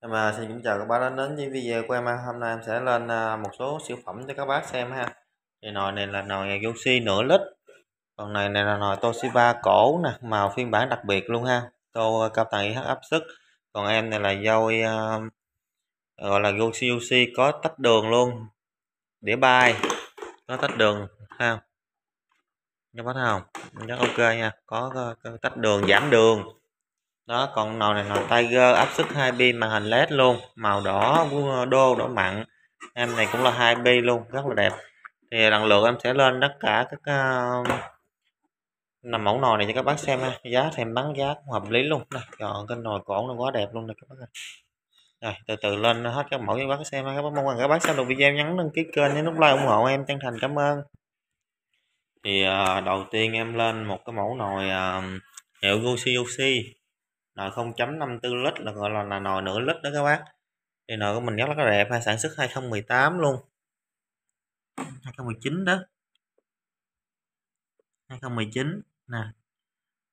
Em à, xin kính chào các bác đã đến với video của em à. Hôm nay em sẽ lên à, một số siêu phẩm cho các bác xem ha. Thì nồi này là nồi Yoshi nửa lít. Còn này này là nồi Toshiba cổ nè, màu phiên bản đặc biệt luôn ha. Tô cao tầng IH áp suất. Còn em này là dôi gọi là Yoshi Yoshi có tách đường luôn. Đĩa bay có tách đường ha. Các bác thấy không? Rất ok nha. Có, có, có tách đường giảm đường đó còn nồi này nồi Tiger áp suất 2 pin màn hình led luôn màu đỏ đô đỏ mặn em này cũng là 2 pin luôn rất là đẹp thì lần lượt em sẽ lên tất cả các uh, ờ, mẫu nồi này cho các bác xem ha giá thêm bán giá cũng hợp lý luôn này chọn cái nồi cổ nó quá đẹp luôn này các bác ơi rồi từ từ lên hết các mẫu cho các bác xem ha các bác mong rằng các bác xem được video nhấn đăng ký kênh nhấn nút like ủng hộ em chân thành cảm ơn thì uh, đầu tiên em lên một cái mẫu nồi uh, hiệu Gucci nồi 0.54 lít là gọi là, là nồi nửa lít đó các bác thì nồi của mình rất là đẹp hay sản xuất 2018 luôn 2019 đó 2019 nè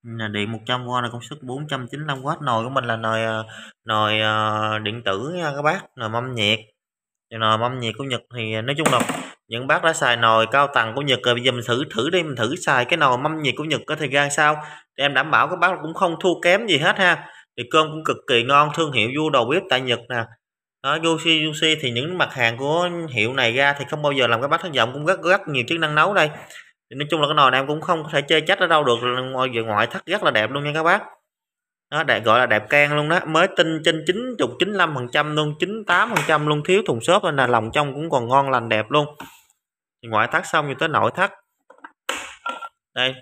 là điện 100V là công suất 495W nồi của mình là nồi ờ, nồi ờ, điện tử nha các bác nồi mâm nhiệt nồi mâm nhiệt của Nhật thì nói chung là những bác đã xài nồi cao tầng của Nhật rồi bây giờ mình thử thử đi mình thử xài cái nồi mâm nhiệt của Nhật có thời gian sao thì em đảm bảo các bác cũng không thua kém gì hết ha thì cơm cũng cực kỳ ngon thương hiệu vua đầu bếp tại Nhật nè đó, Yoshi Yoshi thì những mặt hàng của hiệu này ra thì không bao giờ làm các bác thất vọng cũng rất rất nhiều chức năng nấu đây thì nói chung là cái nồi này em cũng không thể chơi trách ở đâu được ngoài ngoại thất rất là đẹp luôn nha các bác nó đẹp gọi là đẹp can luôn đó mới tinh trên 90 95 phần trăm luôn 98 phần trăm luôn thiếu thùng xốp nên là lòng trong cũng còn ngon lành đẹp luôn ngoại thất xong thì tới nội thất đây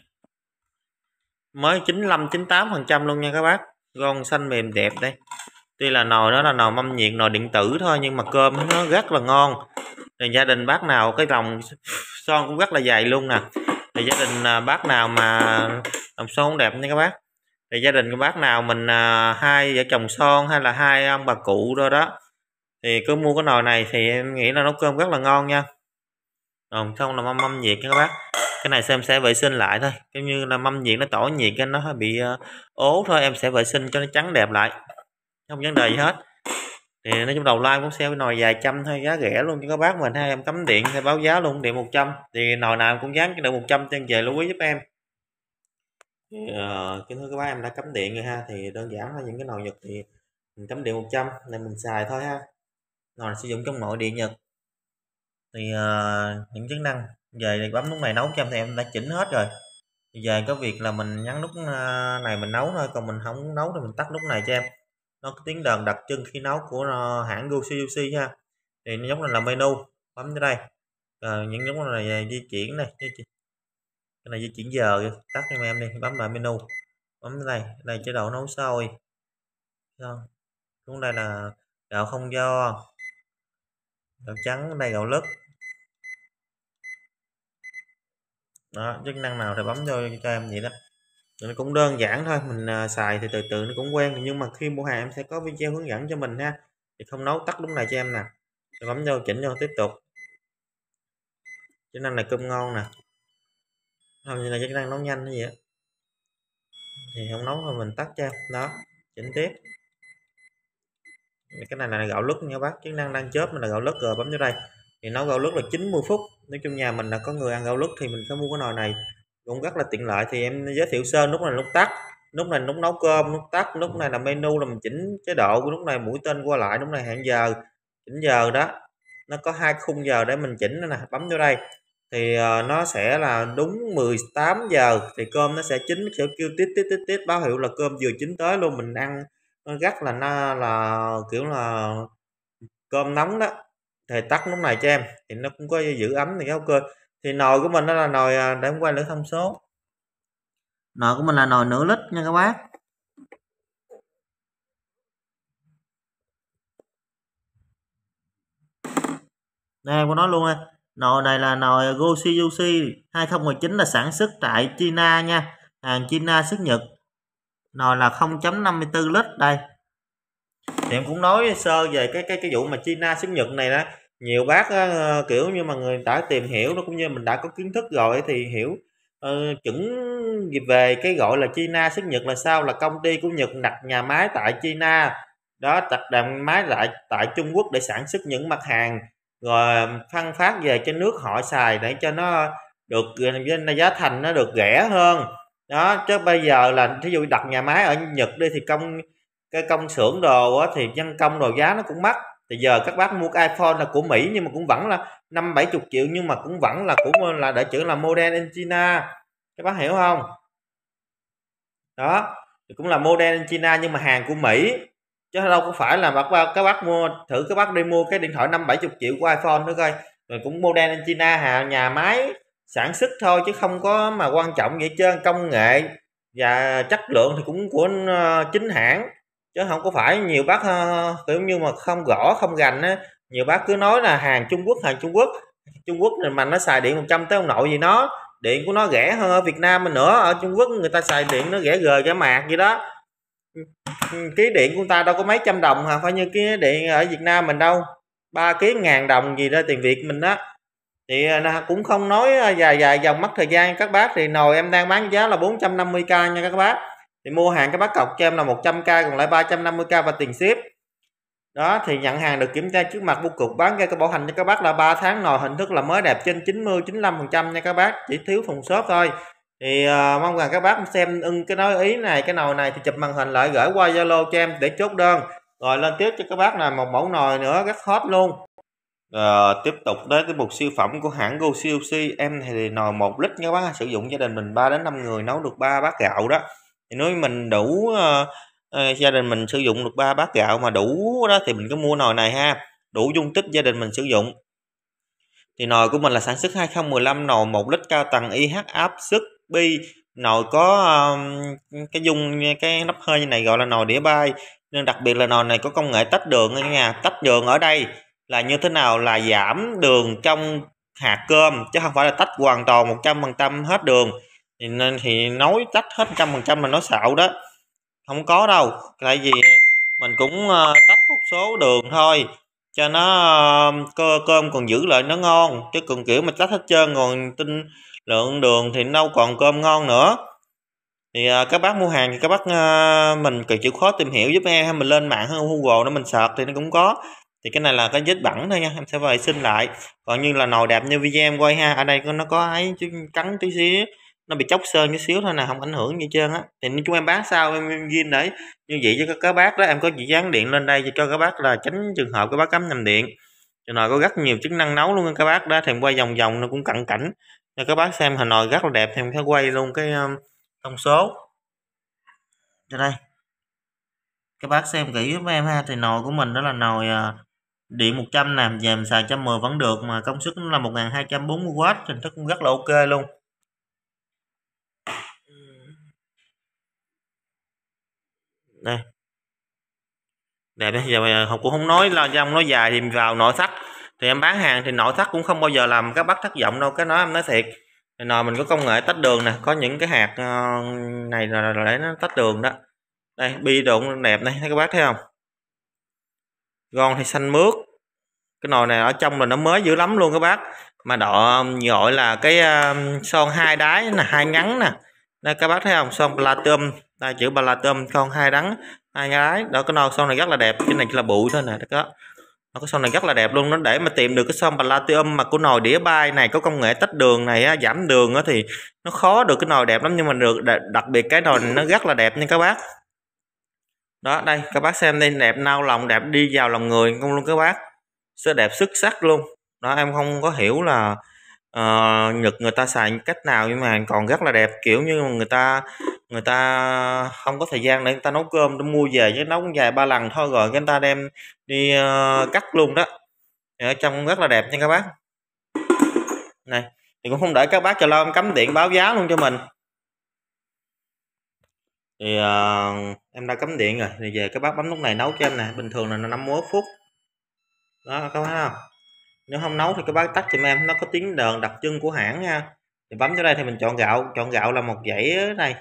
mới 95 98 phần trăm luôn nha các bác gòn xanh mềm đẹp đây tuy là nồi đó là nồi mâm nhiệt nồi điện tử thôi nhưng mà cơm nó rất là ngon thì gia đình bác nào cái lòng son cũng rất là dày luôn nè thì gia đình à, bác nào mà lòng son không đẹp nha các bác thì gia đình của bác nào mình à, hai vợ chồng son hay là hai ông bà cụ đó đó thì cứ mua cái nồi này thì em nghĩ là nấu cơm rất là ngon nha còn ờ, không là mâm mâm nhiệt các bác cái này xem sẽ vệ sinh lại thôi giống như là mâm nhiệt nó tỏi nhiệt cái nó hơi bị ờ, ố thôi em sẽ vệ sinh cho nó trắng đẹp lại không vấn đề gì hết thì nó trong đầu like cũng xe nồi vài trăm thôi giá rẻ luôn cho các bác mình hai em cắm điện thì báo giá luôn điện 100 thì nồi nào cũng dán cho được 100 trên về lưu ý giúp em ờ, kính thưa các bác em đã cắm điện rồi ha thì đơn giản thôi những cái nồi nhật thì mình cắm điện 100 là mình xài thôi ha nồi sử dụng trong nội điện nhật thì uh, những chức năng về bấm nút này nấu cho em thì em đã chỉnh hết rồi về có việc là mình nhấn nút ờ, này mình nấu thôi còn mình không nấu thì mình tắt nút này cho em nó có tiếng đàn đặc trưng khi nấu của ờ, hãng Gucci ha thì nó giống là menu bấm tới đây à, những giống này di chuyển này cái này di chuyển giờ tắt cho em đi bấm lại menu bấm tới đây đây chế độ nấu sôi không xuống đây là gạo không do gạo trắng đây gạo lứt đó chức năng nào thì bấm vô cho em vậy đó nó cũng đơn giản thôi mình à, xài thì từ từ nó cũng quen nhưng mà khi mua hàng em sẽ có video hướng dẫn cho mình ha thì không nấu tắt đúng này cho em nè thì bấm vô chỉnh vô tiếp tục chức năng này cơm ngon nè không như là chức năng nấu nhanh hay gì á thì không nấu thì mình tắt cho em đó chỉnh tiếp cái này là gạo lứt nha bác chức năng đang chớp mình là gạo lứt rồi bấm vô đây thì nấu gạo lứt là 90 phút nói chung nhà mình là có người ăn gạo lứt thì mình sẽ mua cái nồi này cũng rất là tiện lợi thì em giới thiệu sơ lúc này lúc tắt lúc này lúc nấu cơm lúc tắt lúc này là menu là mình chỉnh chế độ của lúc này mũi tên qua lại lúc này hẹn giờ chỉnh giờ đó nó có hai khung giờ để mình chỉnh nè bấm vô đây thì ờ, nó sẽ là đúng 18 giờ thì cơm nó sẽ chín sẽ kêu tít tít tít tít báo hiệu là cơm vừa chín tới luôn mình ăn nó rất là nó là kiểu là cơm nóng đó thì tắt lúc này cho em thì nó cũng có giữ ấm thì cái hốc cơ thì nồi của mình đó là nồi à, để hôm qua lửa thông số nồi của mình là nồi nửa lít nha các bác đây có nói luôn nha nồi này là nồi Goshiyushi 2019 là sản xuất tại China nha hàng China xuất Nhật nồi là 0.54 lít đây thì em cũng nói sơ về cái cái cái vụ mà China xuất Nhật này đó nhiều bác á, ờ, kiểu như mà người đã tìm hiểu nó cũng như mình đã có kiến thức rồi thì hiểu ờ, chuẩn về cái gọi là China xuất Nhật là sao là công ty của Nhật đặt nhà máy tại China đó đặt nhà máy lại tại Trung Quốc để sản xuất những mặt hàng rồi ờ, phân phát về cho nước họ xài để cho nó được ờ, giá thành nó được rẻ hơn đó chứ bây giờ là thí dụ đặt nhà máy ở Nhật đi thì công cái công xưởng đồ thì nhân công đồ giá nó cũng mắc thì giờ các bác mua cái iPhone là của Mỹ nhưng mà cũng vẫn là năm bảy chục triệu nhưng mà cũng vẫn là cũng là đại chữ là model in China các bác hiểu không đó thì cũng là model in China nhưng mà hàng của Mỹ chứ đâu có phải là bác các bác mua thử các bác đi mua cái điện thoại năm bảy chục triệu của iPhone nữa coi rồi cũng model in China hà nhà máy sản xuất thôi chứ không có mà quan trọng vậy chứ công nghệ và chất lượng thì cũng của ờ, chính hãng chứ không có phải nhiều bác ờ, kiểu như mà không gõ không gành á nhiều bác cứ nói là hàng Trung Quốc hàng Trung Quốc Trung Quốc mà nó xài điện 100 tới ông nội gì nó điện của nó rẻ hơn ở Việt Nam mình nữa ở Trung Quốc người ta xài điện nó rẻ gờ cái mạc gì đó ừ, ừ, cái điện của ta đâu có mấy trăm đồng hả phải như cái điện ở Việt Nam mình đâu ba ký ngàn đồng gì đó tiền Việt mình đó thì ờ, cũng không nói ờ, dài dài dòng mất thời gian các bác thì nồi em đang bán giá là 450k nha các bác thì mua hàng cái bắt cọc cho em là 100k còn lại 350k và tiền ship đó thì nhận hàng được kiểm tra trước mặt bưu cục bán ra cái bảo hành cho các bác là 3 tháng nồi hình thức là mới đẹp trên 90 95 phần trăm nha các bác chỉ thiếu thùng xốp thôi thì uh, mong rằng các bác xem ưng cái nói ý này cái nồi này thì chụp màn hình lại gửi qua zalo cho em để chốt đơn rồi lên tiếp cho các bác là một mẫu nồi nữa rất hot luôn uh, tiếp tục đến cái mục siêu phẩm của hãng Go em thì nồi một lít nha các bác sử dụng gia đình mình 3 đến 5 người nấu được ba bát gạo đó thì nếu mình đủ uh, gia đình mình sử dụng được ba bát gạo mà đủ đó thì mình có mua nồi này ha đủ dung tích gia đình mình sử dụng thì nồi của mình là sản xuất 2015 nồi 1 lít cao tầng IH áp sức bi nồi có um, cái dung cái nắp hơi như này gọi là nồi đĩa bay nên đặc biệt là nồi này có công nghệ tách đường nha nhà tách đường ở đây là như thế nào là giảm đường trong hạt cơm chứ không phải là tách hoàn toàn 100% hết đường thì nên thì nói tách hết trăm phần trăm mình nó xạo đó không có đâu tại vì mình cũng ờ, tách một số đường thôi cho nó ờ, cơ cơm còn giữ lại nó ngon chứ còn kiểu mà tách hết trơn còn tinh lượng đường thì đâu còn cơm ngon nữa thì uh, các bác mua hàng thì các bác uh, mình cần chịu khó tìm hiểu giúp em hay mình lên mạng hay google nó mình sợt thì nó cũng có thì cái này là cái vết bẩn thôi nha em sẽ vệ sinh lại còn như là nồi đạp như video em quay ha ở đây nó có ấy chứ cắn tí xíu nó bị chóc sơn chút xíu thôi nè không ảnh hưởng gì trơn á thì nếu chúng em bán sao em, em ghi để như vậy cho các, bác đó em có chỉ dán điện lên đây cho các bác là tránh trường hợp các bác cắm nhầm điện cho nồi có rất nhiều chức năng nấu luôn các bác đó thèm quay vòng vòng nó cũng cận cảnh cho các bác xem hà nội rất là đẹp thèm theo quay luôn cái um, thông số cho đây các bác xem kỹ với em ha thì nồi của mình đó là nồi uh, điện 100 nè dèm xài 110 vẫn được mà công suất nó là 1240W thì nó cũng rất là ok luôn đây đẹp đấy giờ ờ, học cũng không nói là trong nói dài thì vào nội thất thì em bán hàng thì nội thất cũng không bao giờ làm các bác thất vọng đâu cái nói em nói thiệt thì nồi mình có công nghệ tách đường nè có những cái hạt ờ, này là để nó tách đường đó đây bi đụng đẹp đây thấy các bác thấy không gòn thì xanh mướt cái nồi này ở trong là nó mới dữ lắm luôn các bác mà đọ gọi là cái son hai đáy là hai ngắn nè đây các bác thấy không son platinum ta chữ tôm con hai đắng hai gái đó cái nồi xong này rất là đẹp cái này chỉ là bụi thôi nè đó nó có xong này rất là đẹp luôn nó để mà tìm được cái xong son palladium mà của nồi đĩa bay này có công nghệ tách đường này á, giảm đường á, thì nó khó được cái nồi đẹp lắm nhưng mà được đặc biệt cái nồi nó rất là đẹp nha các bác đó đây các bác xem đây đẹp nao lòng đẹp đi vào lòng người không luôn các bác sẽ đẹp xuất sắc luôn đó em không có hiểu là uh, nhật người ta xài cách nào nhưng mà còn rất là đẹp kiểu như người ta người ta không có thời gian để người ta nấu cơm để mua về chứ nấu cũng vài ba lần thôi rồi người ta đem đi uh, cắt luôn đó ở trong rất là đẹp nha các bác này thì cũng không để các bác chờ lâu cắm điện báo giá luôn cho mình thì uh, em đã cắm điện rồi thì về các bác bấm lúc này nấu cho em nè bình thường là 51 phút đó các bác thấy không nếu không nấu thì các bác tắt giùm em nó có tiếng đờn đặc trưng của hãng nha thì bấm vô đây thì mình chọn gạo chọn gạo là một dãy này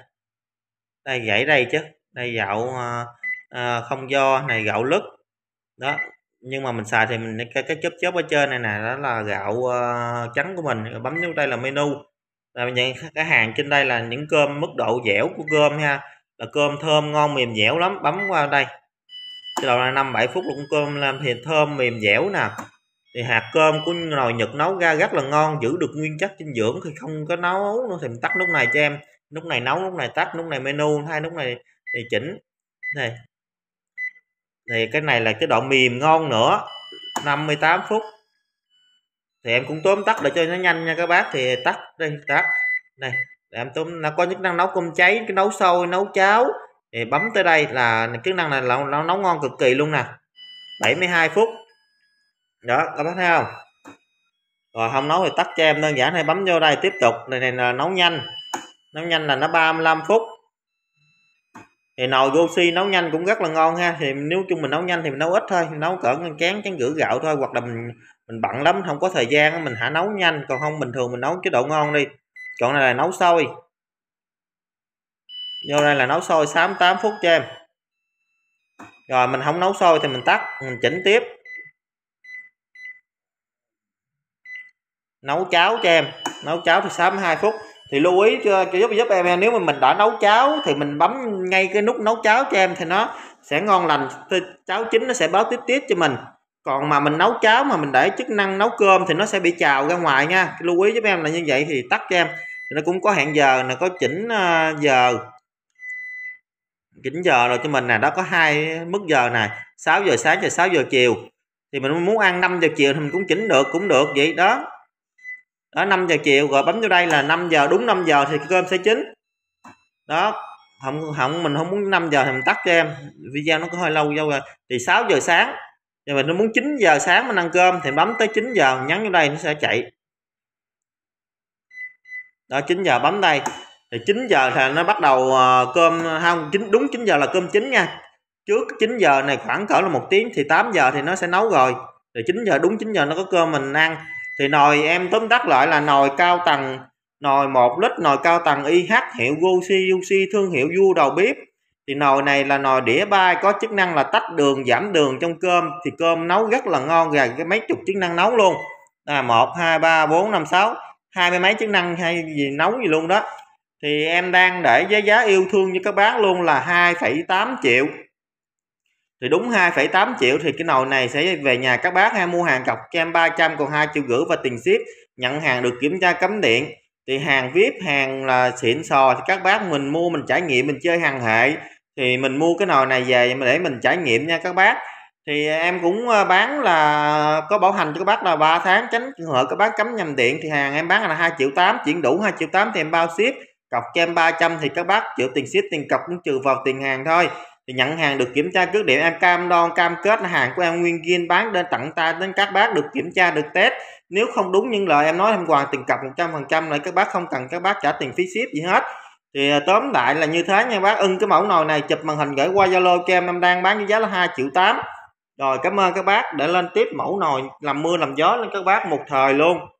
đây gãy đây chứ đây gạo à, à, không do này gạo lứt đó nhưng mà mình xài thì mình cái cái chớp chớp ở trên này nè đó là gạo à, trắng của mình bấm nút đây là menu là những cái hàng trên đây là những cơm mức độ dẻo của cơm ha là cơm thơm ngon mềm dẻo lắm bấm qua đây cái đầu là năm bảy phút luôn cơm làm thì thơm mềm dẻo nè thì hạt cơm của nồi nhật nấu ra rất là ngon giữ được nguyên chất dinh dưỡng thì không có nấu nữa thì mình tắt nút này cho em lúc này nấu lúc này tắt lúc này menu hai lúc này thì chỉnh này thì cái này là cái độ mềm ngon nữa 58 phút thì em cũng tóm tắt để cho nó nhanh nha các bác thì tắt đây tắt này để em tóm nó có chức năng nấu cơm cháy cái nấu sôi nấu cháo thì bấm tới đây là chức năng này là nó nấu ngon cực kỳ luôn nè 72 phút đó các bác thấy không rồi không nấu thì tắt cho em đơn giản hay bấm vô đây tiếp tục này này là nấu nhanh nấu nhanh là nó 35 phút thì nồi goxi nấu nhanh cũng rất là ngon ha thì nếu chung mình nấu nhanh thì mình nấu ít thôi mình nấu cỡ chén chén rưỡi gạo thôi hoặc là mình mình bận lắm không có thời gian mình hả nấu nhanh còn không bình thường mình nấu chế độ ngon đi còn này là nấu sôi vô đây là nấu sôi 68 phút cho em rồi mình không nấu sôi thì mình tắt mình chỉnh tiếp nấu cháo cho em nấu cháo thì 62 phút thì lưu ý cho, cho giúp giúp em nếu mà mình đã nấu cháo thì mình bấm ngay cái nút nấu cháo cho em thì nó sẽ ngon lành cháo chín nó sẽ báo tiếp tiếp cho mình còn mà mình nấu cháo mà mình để chức năng nấu cơm thì nó sẽ bị trào ra ngoài nha lưu ý giúp em là như vậy thì tắt cho em thì nó cũng có hẹn giờ là có chỉnh ờ, giờ chỉnh giờ rồi cho mình nè đó có hai mức giờ này 6 giờ sáng và 6 giờ chiều thì mình muốn ăn 5 giờ chiều thì mình cũng chỉnh được cũng được vậy đó đó 5 giờ chiều rồi bấm vô đây là 5 giờ đúng 5 giờ thì cơm sẽ chín đó không không mình không muốn 5 giờ thì mình tắt cho em video nó có hơi lâu dâu rồi thì 6 giờ sáng và mình muốn 9 giờ sáng mình ăn cơm thì bấm tới 9 giờ nhắn vô đây nó sẽ chạy đó 9 giờ bấm đây thì 9 giờ thì nó bắt đầu ờ, cơm không chín đúng 9 giờ là cơm chín nha trước 9 giờ này khoảng cỡ là một tiếng thì 8 giờ thì nó sẽ nấu rồi thì 9 giờ đúng 9 giờ nó có cơm mình ăn thì nồi em tóm tắt lại là nồi cao tầng nồi 1 lít nồi cao tầng IH hiệu Goshi thương hiệu vua đầu bếp thì nồi này là nồi đĩa bay có chức năng là tách đường giảm đường trong cơm thì cơm nấu rất là ngon gần cái mấy chục chức năng nấu luôn là một hai ba bốn năm sáu hai mươi mấy chức năng hay gì nấu gì luôn đó thì em đang để giá giá yêu thương cho các bác luôn là 2,8 triệu thì đúng 2,8 triệu thì cái nồi này sẽ về nhà các bác hay mua hàng cọc cho em 300 còn 2 triệu gửi và tiền ship nhận hàng được kiểm tra cấm điện thì hàng vip hàng là xịn sò thì các bác mình mua mình trải nghiệm mình chơi hàng hệ thì mình mua cái nồi này về để mình trải nghiệm nha các bác thì em cũng ờ, bán là có bảo hành cho các bác là 3 tháng tránh trường hợp các bác cấm nhầm điện thì hàng em bán là 2 triệu 8 chuyển đủ 2 triệu 8 thì em bao ship cọc cho em 300 thì các bác chịu tiền ship tiền cọc cũng trừ vào tiền hàng thôi thì nhận hàng được kiểm tra trước điểm em cam đoan cam kết hàng của em nguyên viên bán đến tặng ta đến các bác được kiểm tra được test nếu không đúng những lời em nói em hoàn tiền cọc 100% này các bác không cần các bác trả tiền phí ship gì hết thì à, tóm lại là như thế nha bác ưng cái mẫu nồi này chụp màn hình gửi qua zalo cho em em đang bán với giá là hai triệu tám rồi cảm ơn các bác để lên tiếp mẫu nồi làm mưa làm gió lên các bác một thời luôn